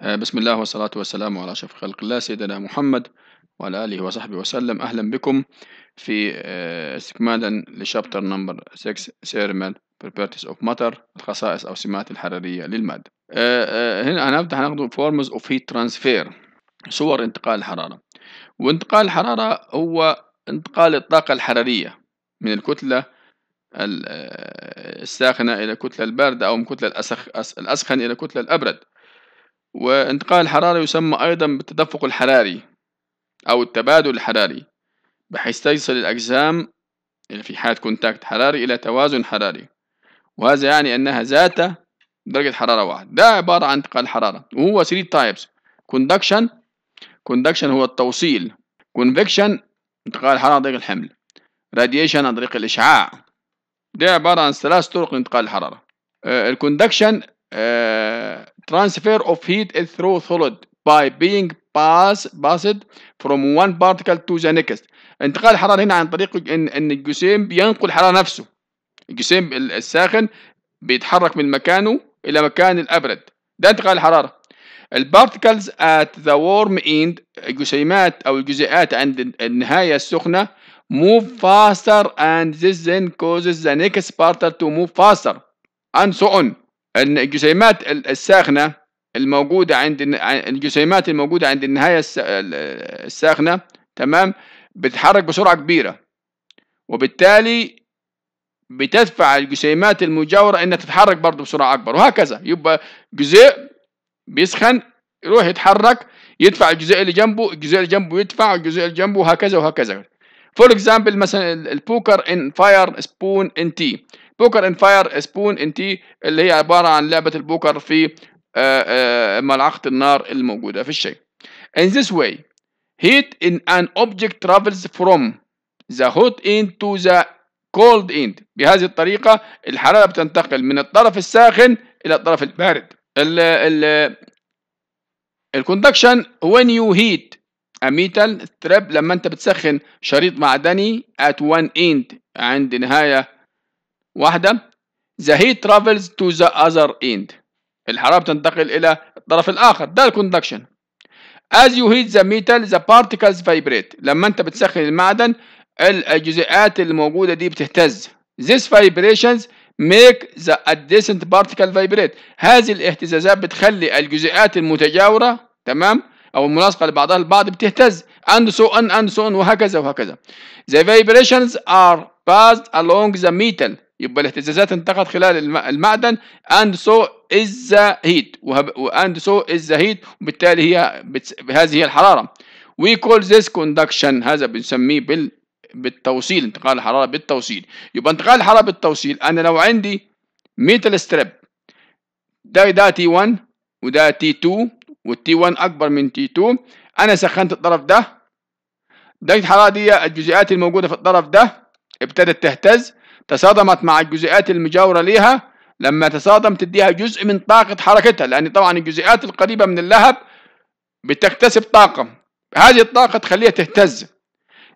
آه، بسم الله والصلاة والسلام على شف خلق الله سيدنا محمد وعلى آله وصحبه وسلم أهلا بكم في آه، استكمالا لشابتر نمبر 6 سيرمال Properties of Matter الخصائص أو سمات الحرارية للمادة آه، هنا هنفتح ناخذ Forms of Heat Transfer صور انتقال الحرارة وانتقال الحرارة هو انتقال الطاقة الحرارية من الكتلة الساخنة إلى الكتلة الباردة أو من الكتلة الأسخن إلى الكتلة الأبرد وانتقال الحرارة يسمى أيضا بالتدفق الحراري أو التبادل الحراري بحيث تصل الأجسام في حالة كونتاكت حراري إلى توازن حراري وهذا يعني أنها ذات درجة حرارة واحد ده عبارة عن انتقال الحرارة وهو 3 تايبس كوندكشن كوندكشن هو التوصيل كونفكشن انتقال الحرارة عن طريق الحمل راديشن عن طريق الإشعاع ده عبارة عن ثلاث طرق لانتقال الحرارة آه، الكوندكشن transfer of heat through solid by being passed passed from one particle to the next انتقال الحراره هنا عن طريق ان ان الجسيم بينقل الحراره نفسه الجسيم الساخن بيتحرك من مكانه الى مكان الابرد ده انتقال الحراره البارتكلز ات ذا وورم اند الجسيمات أو الجزيئات عند النهاية السخنة move faster and this then causes the next particle to move faster and so الجسيمات الساخنة الموجودة عند الجسيمات الموجودة عند النهاية الساخنة تمام بتتحرك بسرعة كبيرة وبالتالي بتدفع الجسيمات المجاورة إنها تتحرك برضه بسرعة أكبر وهكذا يبقى جزيء بيسخن يروح يتحرك يدفع الجزيء اللي جنبه الجزيء اللي جنبه يدفع الجزيء اللي جنبه وهكذا وهكذا فور اكزامبل مثلا البوكر ان فاير سبون ان تي بوكر ان فاير سبون ان تي اللي هي عباره عن لعبه البوكر في آه، آه، ملعقه النار الموجوده في الشاي in this way heat in an object travels from the hot end to the cold end بهذه الطريقة الحرارة بتنتقل من الطرف الساخن إلى الطرف البارد ال ال الكوندكشن when you heat a metal strip لما أنت بتسخن شريط معدني at one end عند نهاية واحدة The heat travels to the other end الحرارة بتنتقل إلى الطرف الآخر ده الكوندكشن as you heat the metal the particles vibrate لما أنت بتسخن المعدن الجزيئات الموجودة دي بتهتز these vibrations make the adjacent particle vibrate هذه الاهتزازات بتخلي الجزيئات المتجاورة تمام أو الملاصقة لبعضها البعض بتهتز and so on and so on وهكذا وهكذا the vibrations are passed along the metal يبقى الاهتزازات انتقلت خلال المعدن and so is the heat and so is the heat وبالتالي هي بتس... هذه هي الحرارة we call this conduction هذا بنسميه بال بالتوصيل انتقال الحرارة بالتوصيل يبقى انتقال الحرارة بالتوصيل أنا لو عندي ميتال ستريب ده ده تي 1 وده تي 2 والتي 1 أكبر من تي 2 أنا سخنت الطرف ده درجة الحرارة دي الجزيئات الموجودة في الطرف ده ابتدت تهتز تصادمت مع الجزيئات المجاورة ليها لما تصادم تديها جزء من طاقة حركتها لأن طبعا الجزيئات القريبة من اللهب بتكتسب طاقة هذه الطاقة تخليها تهتز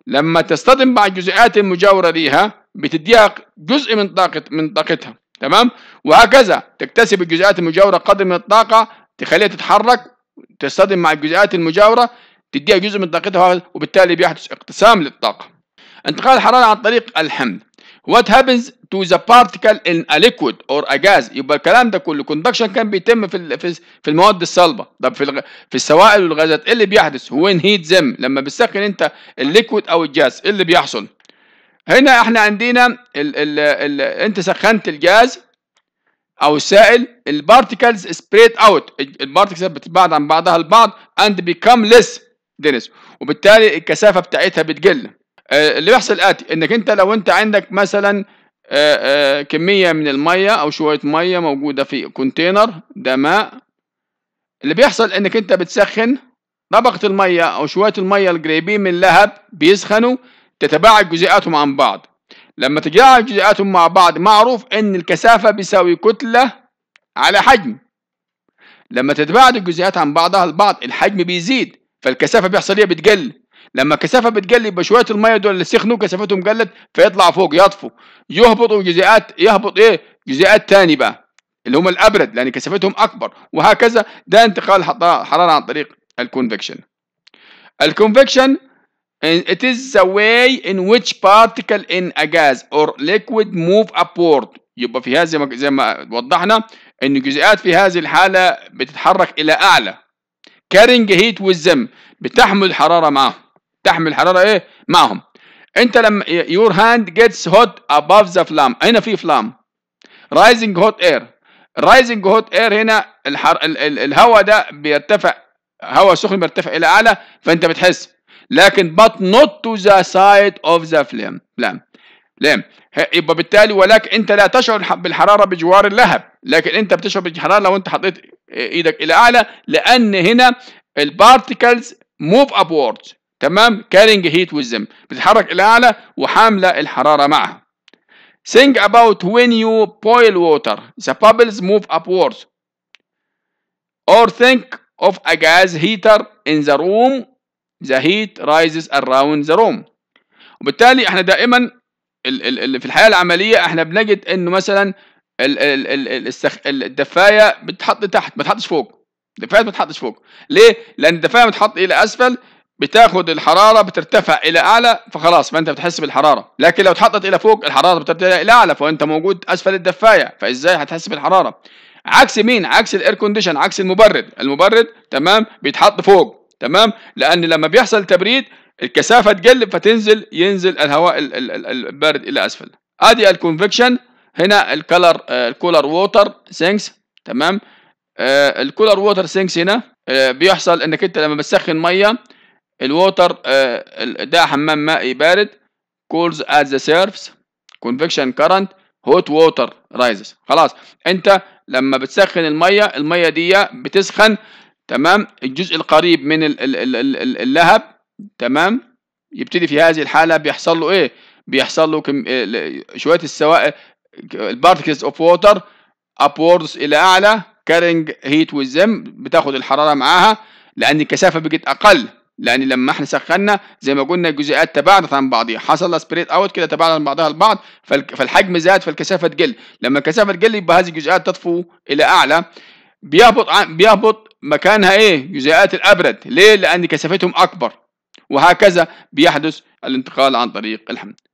لما تصطدم مع الجزيئات المجاورة ليها بتديها جزء من طاقة من طاقتها تمام وهكذا تكتسب الجزيئات المجاورة قدر من الطاقة تخليها تتحرك تصطدم مع الجزيئات المجاورة تديها جزء من طاقتها وبالتالي بيحدث اقتسام للطاقة انتقال الحرارة عن طريق الحمض What happens to the particle in a liquid or a gas يبقى الكلام ده كله conduction كان بيتم في في المواد الصلبة طب في في السوائل والغازات ايه اللي بيحدث when heat them لما بتسخن انت الليكويد او الجاز ايه اللي بيحصل هنا احنا عندنا ال ال ال انت سخنت الجاز او السائل البارتيكلز سبريد اوت البارتيكلز بتبعد عن بعضها البعض اند بيكم ليس دينس وبالتالي الكثافه بتاعتها بتقل آه، اللي بيحصل الاتي انك انت لو انت عندك مثلا آه، آه، كميه من الميه او شويه ميه موجوده في كونتينر ده ماء اللي بيحصل انك انت بتسخن طبقه الميه او شويه الميه القريبين من اللهب بيسخنوا تتباعد جزيئاتهم عن بعض لما تتجاعد جزيئاتهم مع بعض معروف ان الكثافه بيساوي كتله على حجم لما تتباعد الجزيئات عن بعضها البعض الحجم بيزيد فالكثافه بيحصل ايه بتقل لما كثافه بتقل يبقى شويه الميه دول اللي سخنوا كثافتهم قلت فيطلع فوق يطفو يهبطوا جزيئات يهبط ايه جزيئات ثانيه بقى اللي هم الابرد لان كثافتهم اكبر وهكذا ده انتقال حراره عن طريق الكونفكشن الكونفكشن it is the way in which particle in a gas or liquid move upward يبقى في هذه زي ما, زي ما وضحنا ان الجزيئات في هذه الحاله بتتحرك الى اعلى carrying heat with them بتحمل حراره معاهم تحمل حراره ايه معهم انت لما يور هاند جيتس هوت اباف ذا فلام هنا في فلام رايزنج هوت اير رايزنج هوت اير هنا الحر... ال... ال... الهواء ده بيرتفع هواء سخن بيرتفع الى اعلى فانت بتحس لكن but not to the side of the flame flame لام يبقى بالتالي ولكن انت لا تشعر بالحراره بجوار اللهب لكن انت بتشعر بالحراره لو انت حطيت ايدك الى اعلى لان هنا البارتيكلز موف ابوردز تمام carrying heat with them بتتحرك إلى أعلى وحاملة الحرارة معها think about when you boil water the bubbles move upwards or think of a gas heater in the room the heat rises around the room وبالتالي احنا دائما في الحياة العملية احنا بنجد انه مثلا الدفاية بتتحط تحت ما تحطش فوق الدفاية ما تحطش فوق ليه؟ لأن الدفاية بتحط إلى أسفل بتاخد الحراره بترتفع الى اعلى فخلاص فانت بتحس بالحراره لكن لو اتحطت الى فوق الحراره بترتفع الى اعلى فانت موجود اسفل الدفايه فازاي هتحس بالحراره عكس مين عكس الاير كونديشن عكس المبرد المبرد تمام بيتحط فوق تمام لان لما بيحصل تبريد الكثافه تقل فتنزل ينزل الهواء البارد الى اسفل ادي الكونفكشن هنا الكلر الكولر ووتر سينكس تمام الكولر ووتر سينكس هنا آه، بيحصل انك انت لما بتسخن ميه الووتر آه، ده حمام مائي بارد كولز ات ذا سيرفس كونفكشن كارنت هوت ووتر رايزز خلاص انت لما بتسخن الميه الميه دي بتسخن تمام الجزء القريب من اللهب تمام يبتدي في هذه الحاله بيحصل له ايه بيحصل له كم آه، شويه السوائل البارتكلز اوف ووتر ابوردز الى اعلى كارينج هيت وذ بتاخد الحراره معاها لان الكثافه بقت اقل لان لما احنا سخنا زي ما قلنا الجزيئات تباعدت عن بعضها حصل سبريد اوت كده تباعد عن بعضها البعض فالحجم زاد فالكثافه تقل لما الكثافه تقل يبقى هذه الجزيئات تطفو الى اعلى بيهبط بيهبط مكانها ايه جزيئات الابرد ليه لان كثافتهم اكبر وهكذا بيحدث الانتقال عن طريق الحمض